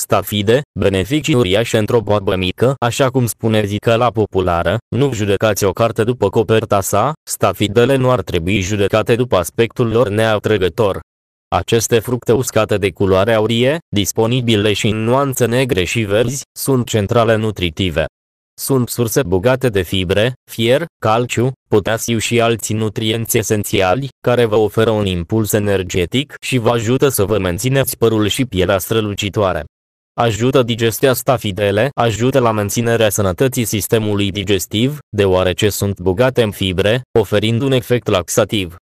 stafide, beneficii uriașe într-o boabă mică, așa cum spune zică la populară, nu judecați o carte după coperta sa, stafidele nu ar trebui judecate după aspectul lor neatrăgător. Aceste fructe uscate de culoare aurie, disponibile și în nuanțe negre și verzi, sunt centrale nutritive. Sunt surse bogate de fibre, fier, calciu, potasiu și alți nutrienți esențiali, care vă oferă un impuls energetic și vă ajută să vă mențineți părul și pielea strălucitoare. Ajută digestia stafidele, ajută la menținerea sănătății sistemului digestiv, deoarece sunt bogate în fibre, oferind un efect laxativ.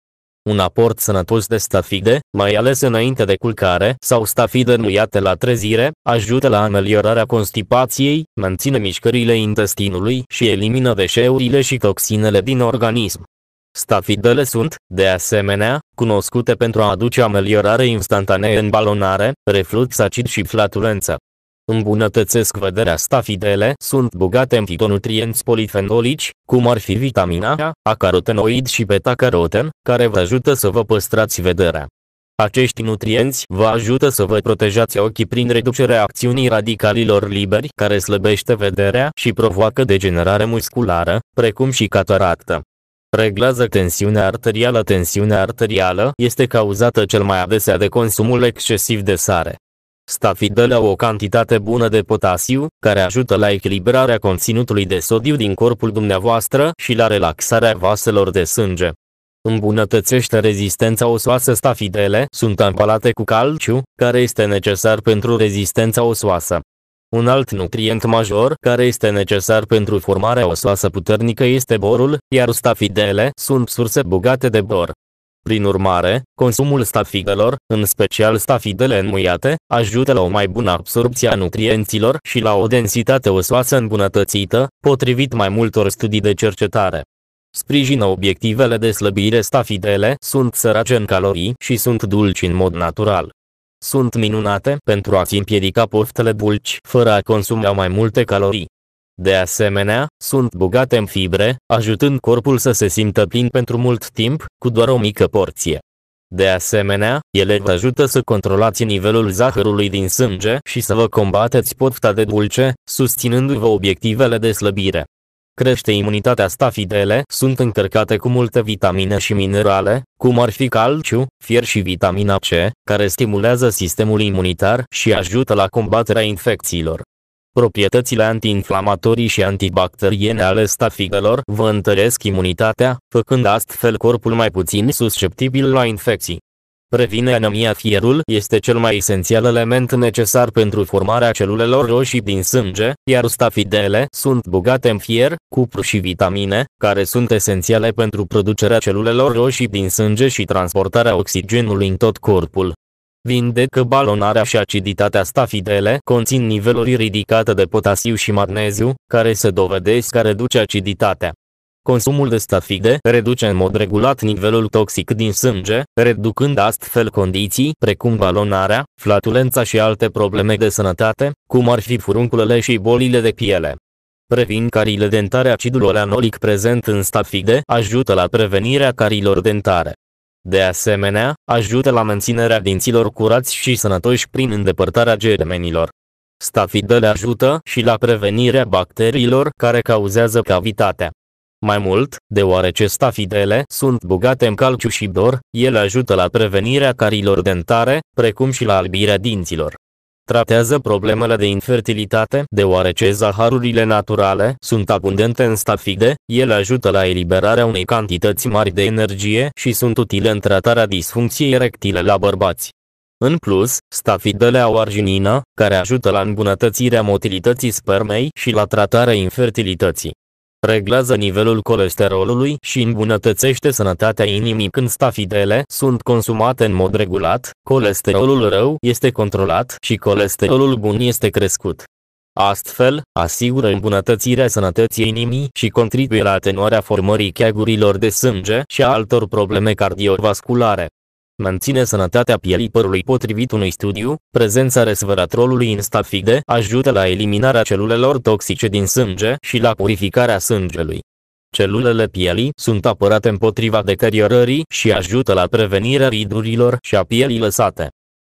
Un aport sănătos de stafide, mai ales înainte de culcare, sau stafide înmuiate la trezire, ajută la ameliorarea constipației, menține mișcările intestinului și elimină deșeurile și toxinele din organism. Stafidele sunt, de asemenea, cunoscute pentru a aduce ameliorare instantanee în balonare, reflux acid și flatulență. Îmbunătățesc vederea stafidele, sunt bogate în fitonutrienți polifenolici, cum ar fi vitamina A, acarotenoid și beta-caroten, care vă ajută să vă păstrați vederea. Acești nutrienți vă ajută să vă protejați ochii prin reducerea acțiunii radicalilor liberi care slăbește vederea și provoacă degenerare musculară, precum și cataractă. Reglează tensiunea arterială Tensiunea arterială este cauzată cel mai adesea de consumul excesiv de sare. Stafidele au o cantitate bună de potasiu, care ajută la echilibrarea conținutului de sodiu din corpul dumneavoastră și la relaxarea vaselor de sânge. Îmbunătățește rezistența osoasă Stafidele sunt ambalate cu calciu, care este necesar pentru rezistența osoasă. Un alt nutrient major care este necesar pentru formarea osoasă puternică este borul, iar stafidele sunt surse bogate de bor. Prin urmare, consumul stafidelor, în special stafidele înmuiate, ajută la o mai bună absorbție a nutrienților și la o densitate osoasă îmbunătățită, potrivit mai multor studii de cercetare. Sprijină obiectivele de slăbire stafidele, sunt sărace în calorii și sunt dulci în mod natural sunt minunate pentru a-ți împiedica poftele dulci fără a consuma mai multe calorii. De asemenea, sunt bogate în fibre, ajutând corpul să se simtă plin pentru mult timp, cu doar o mică porție. De asemenea, ele vă ajută să controlați nivelul zahărului din sânge și să vă combateți pofta de dulce, susținându-vă obiectivele de slăbire crește imunitatea stafidele, sunt încărcate cu multe vitamine și minerale, cum ar fi calciu, fier și vitamina C, care stimulează sistemul imunitar și ajută la combaterea infecțiilor. Proprietățile antiinflamatorii și antibacteriene ale stafidelor vă întăresc imunitatea, făcând astfel corpul mai puțin susceptibil la infecții. Revine anemia fierul este cel mai esențial element necesar pentru formarea celulelor roșii din sânge, iar stafidele sunt bogate în fier, cupru și vitamine, care sunt esențiale pentru producerea celulelor roșii din sânge și transportarea oxigenului în tot corpul. Vindecă balonarea și aciditatea stafidele conțin niveluri ridicate de potasiu și magneziu, care se dovedesc că reduce aciditatea. Consumul de stafide reduce în mod regulat nivelul toxic din sânge, reducând astfel condiții precum balonarea, flatulența și alte probleme de sănătate, cum ar fi furunculele și bolile de piele. Previn carile dentare acidul oleanolic prezent în stafide ajută la prevenirea carilor dentare. De asemenea, ajută la menținerea dinților curați și sănătoși prin îndepărtarea germenilor. Stafidele ajută și la prevenirea bacteriilor care cauzează cavitatea. Mai mult, deoarece stafidele sunt bogate în calciu și dor, ele ajută la prevenirea carilor dentare, precum și la albirea dinților. Tratează problemele de infertilitate, deoarece zaharurile naturale sunt abundente în stafide, ele ajută la eliberarea unei cantități mari de energie și sunt utile în tratarea disfuncției erectile la bărbați. În plus, stafidele au arginină, care ajută la îmbunătățirea motilității spermei și la tratarea infertilității reglează nivelul colesterolului și îmbunătățește sănătatea inimii când stafidele sunt consumate în mod regulat, colesterolul rău este controlat și colesterolul bun este crescut. Astfel, asigură îmbunătățirea sănătății inimii și contribuie la atenuarea formării cheagurilor de sânge și a altor probleme cardiovasculare menține sănătatea pielii părului potrivit unui studiu, prezența resveratrolului în stafide ajută la eliminarea celulelor toxice din sânge și la purificarea sângelui. Celulele pielii sunt apărate împotriva deteriorării și ajută la prevenirea ridurilor și a pielii lăsate.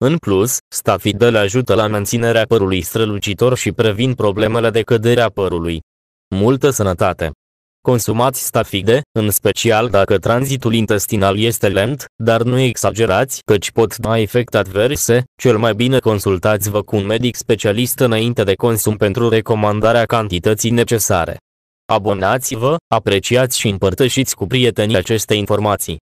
În plus, stafidele ajută la menținerea părului strălucitor și previn problemele de căderea părului. Multă sănătate! Consumați stafide, în special dacă tranzitul intestinal este lent, dar nu exagerați căci pot da efecte adverse, cel mai bine consultați-vă cu un medic specialist înainte de consum pentru recomandarea cantității necesare. Abonați-vă, apreciați și împărtășiți cu prietenii aceste informații.